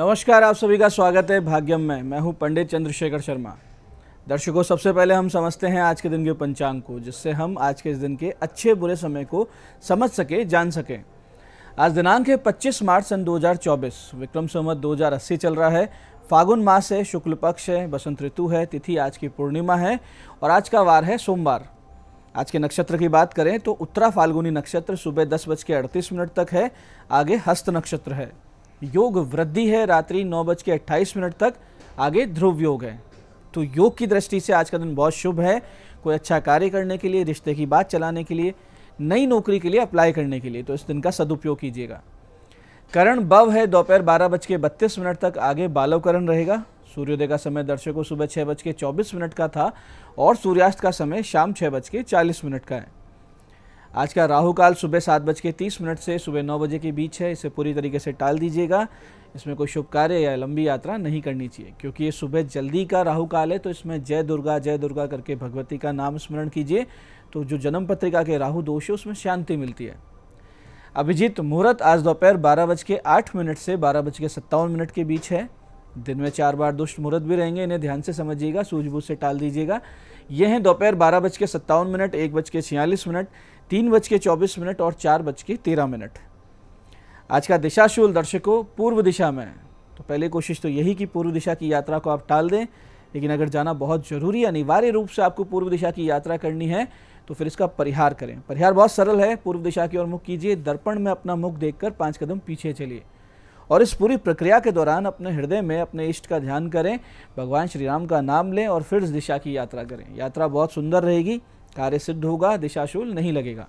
नमस्कार आप सभी का स्वागत है भाग्यम में मैं हूं पंडित चंद्रशेखर शर्मा दर्शकों सबसे पहले हम समझते हैं आज के दिन के पंचांग को जिससे हम आज के इस दिन के अच्छे बुरे समय को समझ सके जान सकें आज दिनांक है 25 मार्च सन 2024 विक्रम संवत 2080 चल रहा है फागुन मास है शुक्ल पक्ष है बसंत ऋतु है तिथि आज की पूर्णिमा है और आज का वार है सोमवार आज के नक्षत्र की बात करें तो उत्तरा फाल्गुनी नक्षत्र सुबह दस बज के अड़तीस मिनट तक है आगे हस्त नक्षत्र है योग वृद्धि है रात्रि नौ बज के अट्ठाईस मिनट तक आगे ध्रुव योग है तो योग की दृष्टि से आज का दिन बहुत शुभ है कोई अच्छा कार्य करने के लिए रिश्ते की बात चलाने के लिए नई नौकरी के लिए अप्लाई करने के लिए तो इस दिन का सदुपयोग कीजिएगा करण बव है दोपहर बारह बज के बत्तीस मिनट तक आगे बालवकरण रहेगा सूर्योदय का समय दर्शकों सुबह छः बज के चौबीस मिनट का था और सूर्यास्त का समय शाम छः बज के चालीस मिनट का है आज का राहु काल सुबह सात बज के तीस मिनट से सुबह नौ बजे के बीच है इसे पूरी तरीके से टाल दीजिएगा इसमें कोई शुभ कार्य या लंबी यात्रा नहीं करनी चाहिए क्योंकि ये सुबह जल्दी का राहु काल है तो इसमें जय दुर्गा जय दुर्गा करके भगवती का नाम स्मरण कीजिए तो जो जन्म पत्रिका के राहु दोष है उसमें शांति मिलती है अभिजीत मुहूर्त आज दोपहर बारह बज के आठ मिनट से बारह बज के सत्तावन मिनट के बीच है दिन में चार बार दुष्ट मुहूर्त भी रहेंगे इन्हें ध्यान से समझिएगा सूझबूझ से टाल दीजिएगा यह है दोपहर बारह बज के सत्तावन मिनट एक बज के छियालीस मिनट तीन बज के चौबीस मिनट और चार बज के तेरह मिनट आज का दिशाशूल दर्शकों पूर्व दिशा में तो पहले कोशिश तो यही कि पूर्व दिशा की यात्रा को आप टाल दें लेकिन अगर जाना बहुत जरूरी अनिवार्य रूप से आपको पूर्व दिशा की यात्रा करनी है तो फिर इसका परिहार करें परिहार बहुत सरल है पूर्व दिशा की ओर मुख कीजिए दर्पण में अपना मुख देखकर पांच कदम पीछे चलिए और इस पूरी प्रक्रिया के दौरान अपने हृदय में अपने इष्ट का ध्यान करें भगवान श्री राम का नाम लें और फिर इस दिशा की यात्रा करें यात्रा बहुत सुंदर रहेगी कार्य सिद्ध होगा दिशाशूल नहीं लगेगा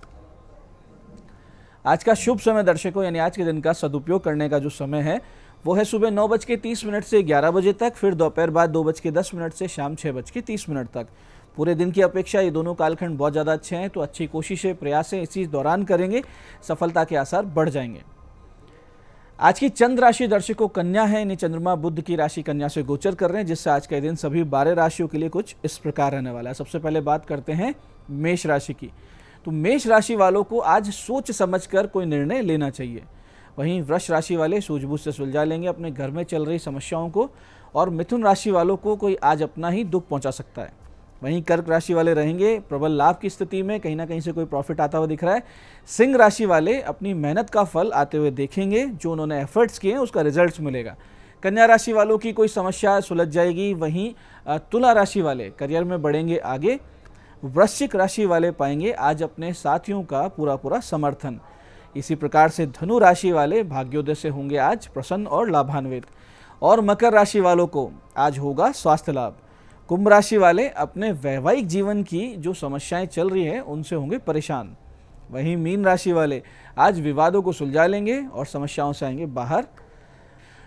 आज का शुभ समय दर्शकों यानी आज के दिन का सदुपयोग करने का जो समय है वो है सुबह नौ बज के तीस मिनट से ग्यारह बजे तक फिर दोपहर बाद दो बज के दस मिनट से शाम छः बज के तीस मिनट तक पूरे दिन की अपेक्षा ये दोनों कालखंड बहुत ज़्यादा अच्छे हैं तो अच्छी कोशिशें प्रयासें इसी दौरान करेंगे सफलता के आसार बढ़ जाएंगे आज की चंद्र राशि दर्शकों कन्या है यानी चंद्रमा बुद्ध की राशि कन्या से गोचर कर रहे हैं जिससे आज का दिन सभी बारह राशियों के लिए कुछ इस प्रकार रहने वाला है सबसे पहले बात करते हैं मेष राशि की तो मेष राशि वालों को आज सोच समझ कर कोई निर्णय लेना चाहिए वहीं वृक्ष राशि वाले सूझबूझ से सुलझा लेंगे अपने घर में चल रही समस्याओं को और मिथुन राशि वालों को कोई आज अपना ही दुख पहुंचा सकता है वहीं कर्क राशि वाले रहेंगे प्रबल लाभ की स्थिति में कहीं ना कहीं से कोई प्रॉफिट आता हुआ दिख रहा है सिंह राशि वाले अपनी मेहनत का फल आते हुए देखेंगे जो उन्होंने एफर्ट्स किए हैं उसका रिजल्ट मिलेगा कन्या राशि वालों की कोई समस्या सुलझ जाएगी वहीं तुला राशि वाले करियर में बढ़ेंगे आगे वृश्चिक राशि वाले पाएंगे आज अपने साथियों का पूरा पूरा समर्थन इसी प्रकार से धनु राशि वाले भाग्योदय से होंगे आज प्रसन्न और लाभान्वित और मकर राशि वालों को आज होगा स्वास्थ्य लाभ कुंभ राशि वाले अपने वैवाहिक जीवन की जो समस्याएं चल रही हैं उनसे होंगे परेशान वहीं मीन राशि वाले आज विवादों को सुलझा लेंगे और समस्याओं से आएंगे बाहर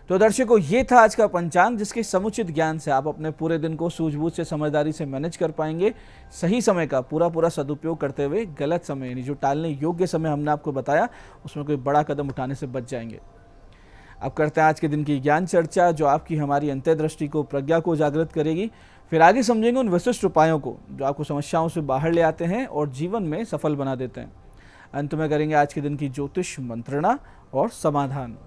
तो दर्शकों ये था आज का पंचांग जिसके समुचित ज्ञान से आप अपने पूरे दिन को सूझबूझ से समझदारी से मैनेज कर पाएंगे सही समय का पूरा पूरा सदुपयोग करते हुए गलत समय यानी जो टालने योग्य समय हमने आपको बताया उसमें कोई बड़ा कदम उठाने से बच जाएंगे अब करते हैं आज के दिन की ज्ञान चर्चा जो आपकी हमारी अंत्यदृष्टि को प्रज्ञा को जागृत करेगी फिर आगे समझेंगे उन विशिष्ट उपायों को जो आपको समस्याओं से बाहर ले आते हैं और जीवन में सफल बना देते हैं अंत में करेंगे आज के दिन की ज्योतिष मंत्रणा और समाधान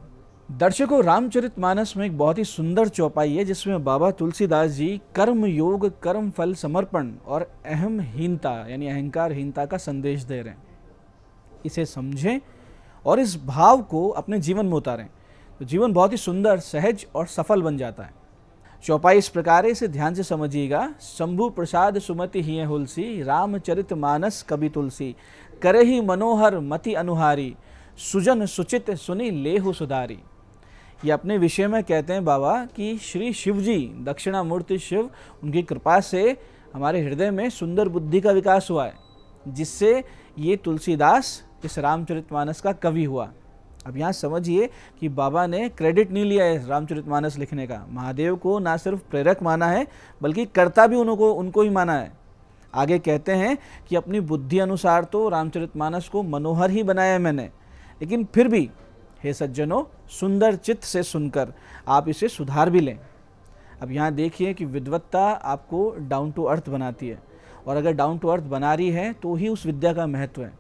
दर्शकों रामचरित मानस में एक बहुत ही सुंदर चौपाई है जिसमें बाबा तुलसीदास जी कर्म योग कर्म फल समर्पण और अहमहीनता यानी अहंकारहीनता का संदेश दे रहे हैं इसे समझें और इस भाव को अपने जीवन में उतारें तो जीवन बहुत ही सुंदर सहज और सफल बन जाता है चौपाई इस प्रकार इसे ध्यान से समझिएगा शंभु प्रसाद सुमति ही हुलसी रामचरित मानस कवि तुलसी करे ही मनोहर मति अनुहारी सुजन सुचित सुनी लेहु सुधारी ये अपने विषय में कहते हैं बाबा कि श्री शिव जी दक्षिणामूर्ति शिव उनकी कृपा से हमारे हृदय में सुंदर बुद्धि का विकास हुआ है जिससे ये तुलसीदास इस रामचरितमानस का कवि हुआ अब यहाँ समझिए कि बाबा ने क्रेडिट नहीं लिया है रामचरितमानस लिखने का महादेव को ना सिर्फ प्रेरक माना है बल्कि कर्ता भी उनको उनको ही माना है आगे कहते हैं कि अपनी बुद्धि अनुसार तो रामचरितमानस को मनोहर ही बनाया है मैंने लेकिन फिर भी हे सज्जनों सुंदर चित्त से सुनकर आप इसे सुधार भी लें अब यहाँ देखिए कि विद्वत्ता आपको डाउन टू अर्थ बनाती है और अगर डाउन टू अर्थ बना रही है तो ही उस विद्या का महत्व है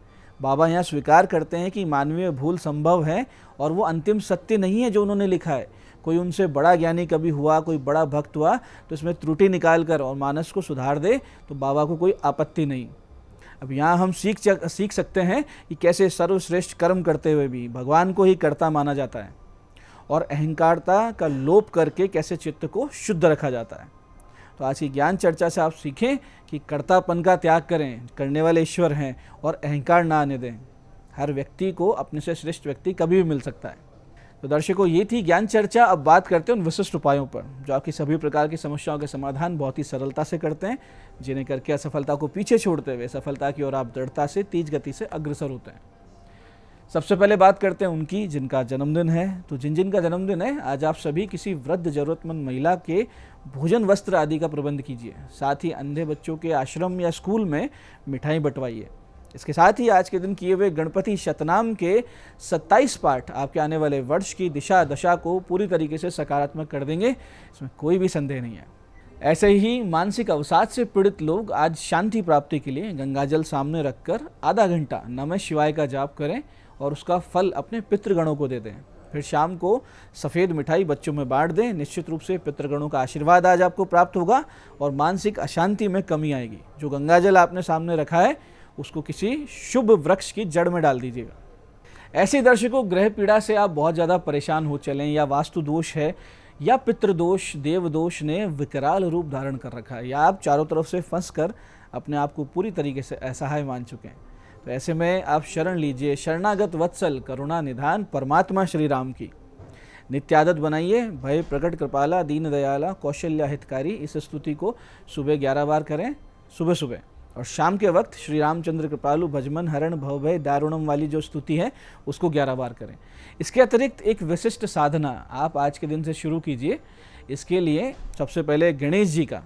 बाबा यहाँ स्वीकार करते हैं कि मानवीय भूल संभव है और वो अंतिम सत्य नहीं है जो उन्होंने लिखा है कोई उनसे बड़ा ज्ञानी कभी हुआ कोई बड़ा भक्त हुआ तो इसमें त्रुटि निकाल कर और मानस को सुधार दे तो बाबा को कोई आपत्ति नहीं अब यहाँ हम सीख सीख सकते हैं कि कैसे सर्वश्रेष्ठ कर्म करते हुए भी भगवान को ही कर्ता माना जाता है और अहंकारता का लोप करके कैसे चित्त को शुद्ध रखा जाता है तो आज की ज्ञान चर्चा से आप सीखें कि कर्तापन का त्याग करें करने वाले ईश्वर हैं और अहंकार ना आने दें हर व्यक्ति को अपने से श्रेष्ठ व्यक्ति कभी भी मिल सकता है तो दर्शकों ये थी ज्ञान चर्चा अब बात करते हैं उन विशिष्ट उपायों पर जो आपकी सभी प्रकार की समस्याओं के समाधान बहुत ही सरलता से करते हैं जिन्हें करके असफलता को पीछे छोड़ते हुए सफलता की ओर आप दृढ़ता से तेज गति से अग्रसर होते हैं सबसे पहले बात करते हैं उनकी जिनका जन्मदिन है तो जिन जिन का जन्मदिन है आज आप सभी किसी वृद्ध जरूरतमंद महिला के भोजन वस्त्र आदि का प्रबंध कीजिए साथ ही अंधे बच्चों के आश्रम या स्कूल में मिठाई बंटवाइए इसके साथ ही आज के दिन किए हुए गणपति शतनाम के 27 पाठ आपके आने वाले वर्ष की दिशा दशा को पूरी तरीके से सकारात्मक कर देंगे इसमें कोई भी संदेह नहीं है ऐसे ही मानसिक अवसाद से पीड़ित लोग आज शांति प्राप्ति के लिए गंगाजल सामने रखकर आधा घंटा नमः शिवाय का जाप करें और उसका फल अपने पितृगणों को दे दें फिर शाम को सफ़ेद मिठाई बच्चों में बांट दें निश्चित रूप से पितृगणों का आशीर्वाद आज आपको प्राप्त होगा और मानसिक अशांति में कमी आएगी जो गंगाजल आपने सामने रखा है उसको किसी शुभ वृक्ष की जड़ में डाल दीजिएगा ऐसे दर्शकों ग्रह पीड़ा से आप बहुत ज़्यादा परेशान हो चलें या वास्तु दोष है या पितृदोष देवदोष ने विकराल रूप धारण कर रखा है या आप चारों तरफ से फंस कर अपने आप को पूरी तरीके से असहाय मान चुके हैं तो ऐसे में आप शरण लीजिए शरणागत वत्सल करुणा निधान परमात्मा श्री राम की नित्यादत बनाइए भय प्रकट कृपाला दीन दयाला कौशल्या हितकारी इस स्तुति को सुबह ग्यारह बार करें सुबह सुबह और शाम के वक्त श्री रामचंद्र कृपालु भजमन हरण भवभय दारुणम वाली जो स्तुति है उसको ग्यारह बार करें इसके अतिरिक्त एक विशिष्ट साधना आप आज के दिन से शुरू कीजिए इसके लिए सबसे पहले गणेश जी का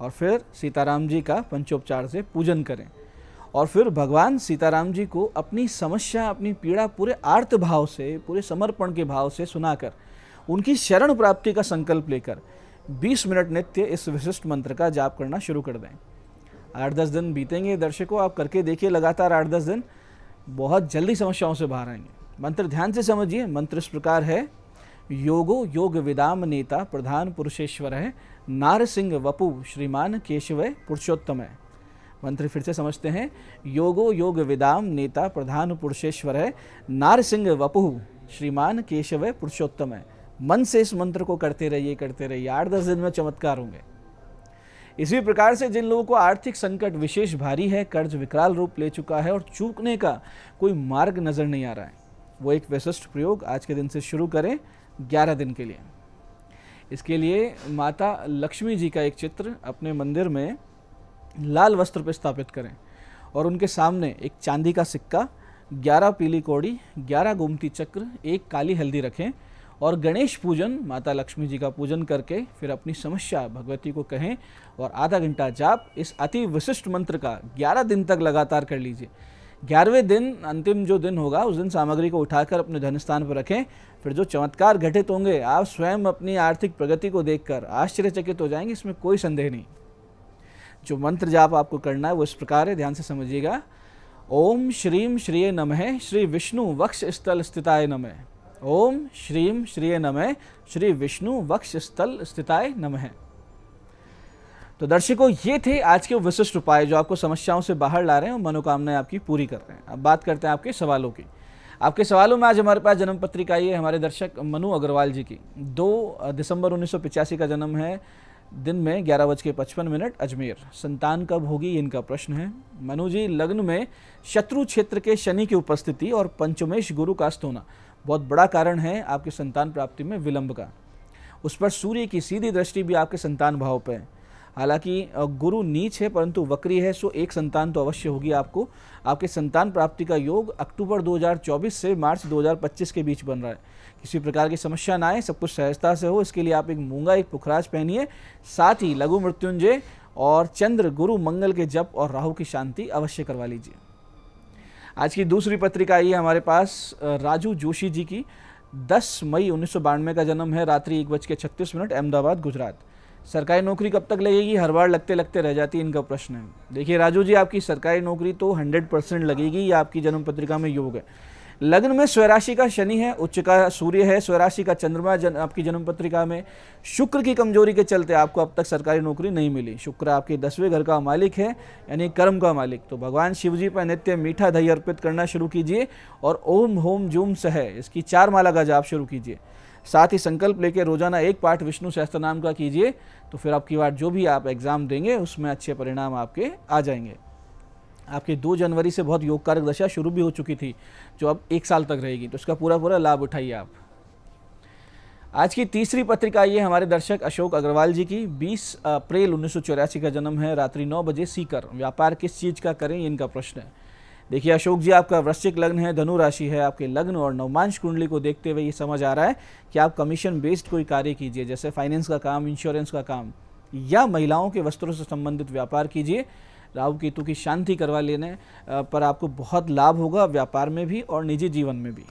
और फिर सीताराम जी का पंचोपचार से पूजन करें और फिर भगवान सीताराम जी को अपनी समस्या अपनी पीड़ा पूरे आर्त भाव से पूरे समर्पण के भाव से सुनाकर उनकी शरण प्राप्ति का संकल्प लेकर 20 मिनट नित्य इस विशिष्ट मंत्र का जाप करना शुरू कर दें आठ दस दिन बीतेंगे दर्शकों आप करके देखिए लगातार आठ दस दिन बहुत जल्दी समस्याओं से बाहर आएंगे मंत्र ध्यान से समझिए मंत्र इस प्रकार है योगो योग विदाम नेता प्रधान पुरुषेश्वर है नार सिंह वपु श्रीमान केशव पुरुषोत्तम है मंत्र फिर से समझते हैं योगो योग विदाम नेता प्रधान पुरुषेश्वर है नार सिंह वपु श्रीमान केशव पुरुषोत्तम है मन से इस मंत्र को करते रहिए करते रहिए आठ दस दिन में चमत्कार होंगे इसी प्रकार से जिन लोगों को आर्थिक संकट विशेष भारी है कर्ज विकराल रूप ले चुका है और चूकने का कोई मार्ग नज़र नहीं आ रहा है वो एक विशिष्ट प्रयोग आज के दिन से शुरू करें ग्यारह दिन के लिए इसके लिए माता लक्ष्मी जी का एक चित्र अपने मंदिर में लाल वस्त्र पर स्थापित करें और उनके सामने एक चांदी का सिक्का ग्यारह पीली कौड़ी ग्यारह गोमती चक्र एक काली हल्दी रखें और गणेश पूजन माता लक्ष्मी जी का पूजन करके फिर अपनी समस्या भगवती को कहें और आधा घंटा जाप इस अति विशिष्ट मंत्र का ग्यारह दिन तक लगातार कर लीजिए ग्यारहवें दिन अंतिम जो दिन होगा उस दिन सामग्री को उठाकर अपने धन स्थान पर रखें फिर जो चमत्कार घटित होंगे आप स्वयं अपनी आर्थिक प्रगति को देखकर आश्चर्यचकित हो जाएंगे इसमें कोई संदेह नहीं जो मंत्र जाप आपको करना है वो इस प्रकार है ध्यान से समझिएगा ओम श्रीम श्रिय नमः श्री विष्णु वक्ष स्थल स्थिताय नमः ओम श्रीम श्रिय नमः श्री विष्णु वक्ष स्थल स्थिताय नमः तो दर्शकों ये थे आज के विशिष्ट उपाय जो आपको समस्याओं से बाहर ला रहे हैं और मनोकामनाएं आपकी पूरी कर रहे हैं अब बात करते हैं आपके सवालों की आपके सवालों में आज हमारे पास जन्म पत्रिका ये हमारे दर्शक मनु अग्रवाल जी की दो दिसंबर उन्नीस का जन्म है दिन में ग्यारह बज के पचपन मिनट अजमेर संतान कब होगी इनका प्रश्न है मनु जी लग्न में शत्रु क्षेत्र के शनि की उपस्थिति और पंचमेश गुरु का स्तोना बहुत बड़ा कारण है आपके संतान प्राप्ति में विलंब का उस पर सूर्य की सीधी दृष्टि भी आपके संतान भाव पर है हालांकि गुरु नीच है परंतु वक्री है सो एक संतान तो अवश्य होगी आपको आपके संतान प्राप्ति का योग अक्टूबर 2024 से मार्च 2025 के बीच बन रहा है किसी प्रकार की समस्या ना आए सब कुछ सहजता से हो इसके लिए आप एक मूंगा एक पुखराज पहनिए साथ ही लघु मृत्युंजय और चंद्र गुरु मंगल के जप और राहु की शांति अवश्य करवा लीजिए आज की दूसरी पत्रिका आई है हमारे पास राजू जोशी जी की 10 मई उन्नीस का जन्म है रात्रि एक बज के छत्तीस मिनट अहमदाबाद गुजरात सरकारी नौकरी कब तक लगेगी हर बार लगते लगते रह जाती है इनका प्रश्न है देखिए राजू जी आपकी सरकारी नौकरी तो 100 परसेंट लगेगी ये आपकी जन्म पत्रिका में योग है लग्न में स्वराशि का शनि है उच्च का सूर्य है स्वराशि का चंद्रमा जन आपकी जन्म पत्रिका में शुक्र की कमजोरी के चलते आपको अब तक सरकारी नौकरी नहीं मिली शुक्र आपके दसवें घर का मालिक है यानी कर्म का मालिक तो भगवान शिव जी पर नित्य मीठा दही अर्पित करना शुरू कीजिए और ओम होम जूम सह इसकी चार माला का जाप शुरू कीजिए साथ ही संकल्प लेके रोजाना एक पाठ विष्णु सहस्त्र नाम का कीजिए तो फिर आपकी बार जो भी आप एग्ज़ाम देंगे उसमें अच्छे परिणाम आपके आ जाएंगे आपके दो जनवरी से बहुत योग कारक दशा शुरू भी हो चुकी थी जो अब एक साल तक रहेगी तो उसका पूरा पूरा लाभ उठाइए आप आज की तीसरी पत्रिका ये हमारे दर्शक अशोक अग्रवाल जी की 20 अप्रैल उन्नीस का जन्म है रात्रि नौ बजे सीकर व्यापार किस चीज़ का करें इनका प्रश्न है देखिए अशोक जी आपका वृश्चिक लग्न है धनु राशि है आपके लग्न और नवमांश कुंडली को देखते हुए ये समझ आ रहा है कि आप कमीशन बेस्ड कोई कार्य कीजिए जैसे फाइनेंस का काम इंश्योरेंस का काम या महिलाओं के वस्त्रों से संबंधित व्यापार कीजिए राहु केतु की शांति करवा लेने पर आपको बहुत लाभ होगा व्यापार में भी और निजी जीवन में भी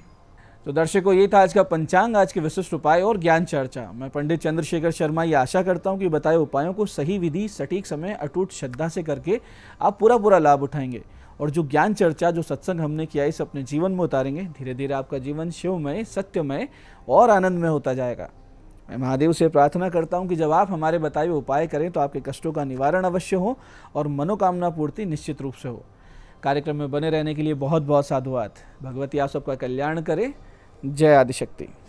तो दर्शकों ये था आज का पंचांग आज के विशिष्ट उपाय और ज्ञान चर्चा मैं पंडित चंद्रशेखर शर्मा ये आशा करता हूँ कि बताए उपायों को सही विधि सटीक समय अटूट श्रद्धा से करके आप पूरा पूरा लाभ उठाएंगे और जो ज्ञान चर्चा जो सत्संग हमने किया इसे अपने जीवन में उतारेंगे धीरे धीरे आपका जीवन शिवमय सत्यमय और आनंदमय होता जाएगा मैं महादेव से प्रार्थना करता हूँ कि जब आप हमारे बताए उपाय करें तो आपके कष्टों का निवारण अवश्य हो और मनोकामना पूर्ति निश्चित रूप से हो कार्यक्रम में बने रहने के लिए बहुत बहुत साधुवाद भगवती आप सबका कल्याण करें जय आदिशक्ति